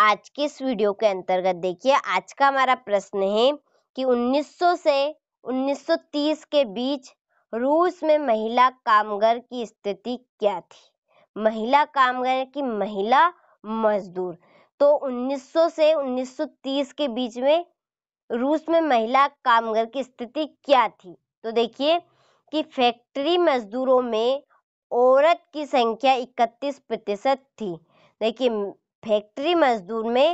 आज के इस वीडियो के अंतर्गत देखिए आज का हमारा प्रश्न है कि 1900 से 1930 के बीच रूस में महिला कामगार की स्थिति क्या थी महिला कामगार की महिला मजदूर तो 1900 से 1930 के बीच में रूस में महिला कामगार की स्थिति क्या थी तो देखिए कि फैक्ट्री मजदूरों में औरत की संख्या 31 प्रतिशत थी देखिए फैक्ट्री मजदूर में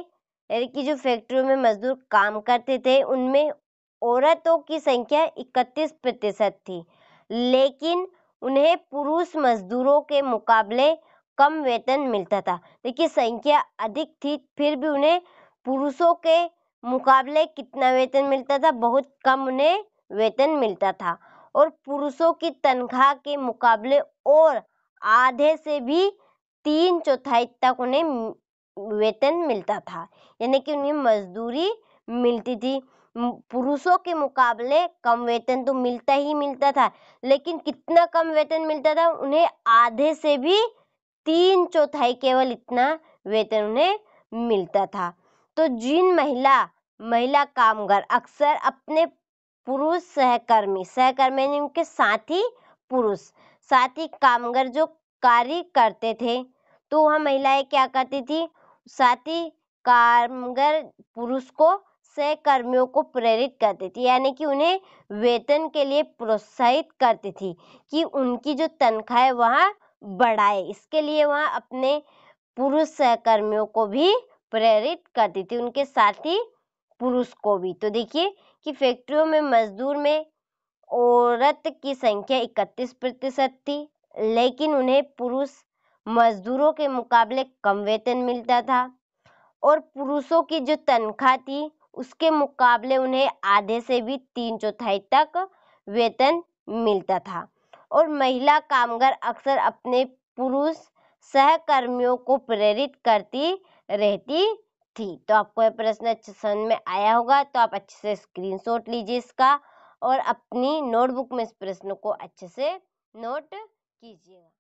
यानी कि जो फैक्ट्रियों में मजदूर काम करते थे उनमें औरतों की संख्या इकतीस प्रतिशत थी लेकिन उन्हें पुरुष मजदूरों के मुकाबले कम वेतन मिलता था देखिए संख्या अधिक थी फिर भी उन्हें पुरुषों के मुकाबले कितना वेतन मिलता था बहुत कम उन्हें वेतन मिलता था और पुरुषों की तनख्वाह के मुकाबले और आधे से भी तीन चौथाई तक उन्हें वेतन मिलता था यानी कि उन्हें मजदूरी मिलती थी पुरुषों के मुकाबले कम वेतन तो मिलता ही मिलता था लेकिन कितना कम वेतन मिलता था उन्हें आधे से भी तीन चौथाई केवल इतना वेतन उन्हें मिलता था तो जिन महिला महिला कामगार अक्सर अपने पुरुष सहकर्मी सहकर्मी उनके साथी पुरुष साथी कामगार जो कार्य करते थे तो वह महिलाएं क्या करती थी साथी कामगर पुरुष को सहकर्मियों को प्रेरित करती थी यानी कि उन्हें वेतन के लिए प्रोत्साहित करती थी कि उनकी जो तनख्वाह है वहाँ बढ़ाए इसके लिए वह अपने पुरुष सहकर्मियों को भी प्रेरित करती थी उनके साथी पुरुष को भी तो देखिए कि फैक्ट्रियों में मजदूर में औरत की संख्या इकतीस प्रतिशत थी लेकिन उन्हें पुरुष मजदूरों के मुकाबले कम वेतन मिलता था और पुरुषों की जो तनख्वाह थी उसके मुकाबले उन्हें आधे से भी तीन चौथाई तक वेतन मिलता था और महिला कामगार अक्सर अपने पुरुष सहकर्मियों को प्रेरित करती रहती थी तो आपको यह प्रश्न अच्छे समझ में आया होगा तो आप अच्छे से स्क्रीनशॉट लीजिए इसका और अपनी नोटबुक में इस प्रश्न को अच्छे से नोट कीजिएगा